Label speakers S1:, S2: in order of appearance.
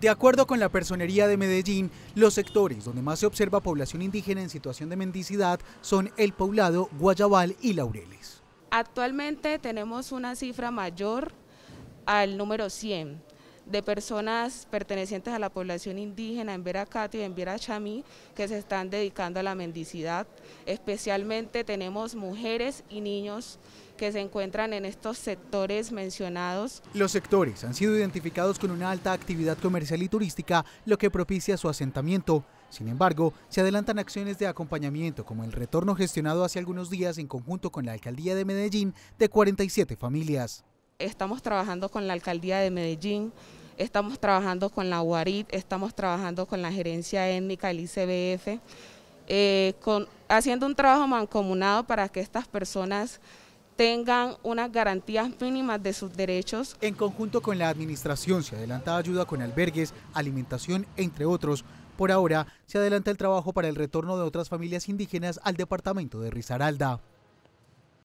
S1: De acuerdo con la Personería de Medellín, los sectores donde más se observa población indígena en situación de mendicidad son El Poblado, Guayabal y Laureles.
S2: Actualmente tenemos una cifra mayor al número 100 de personas pertenecientes a la población indígena en Veracati y en Chamí, que se están dedicando a la mendicidad. Especialmente tenemos mujeres y niños que se encuentran en estos sectores mencionados.
S1: Los sectores han sido identificados con una alta actividad comercial y turística, lo que propicia su asentamiento. Sin embargo, se adelantan acciones de acompañamiento como el retorno gestionado hace algunos días en conjunto con la Alcaldía de Medellín de 47 familias.
S2: Estamos trabajando con la Alcaldía de Medellín, Estamos trabajando con la UARIT, estamos trabajando con la gerencia étnica el ICBF, eh, con, haciendo un trabajo mancomunado para que estas personas tengan unas
S1: garantías mínimas de sus derechos. En conjunto con la administración se adelanta ayuda con albergues, alimentación, entre otros. Por ahora se adelanta el trabajo para el retorno de otras familias indígenas al departamento de Risaralda.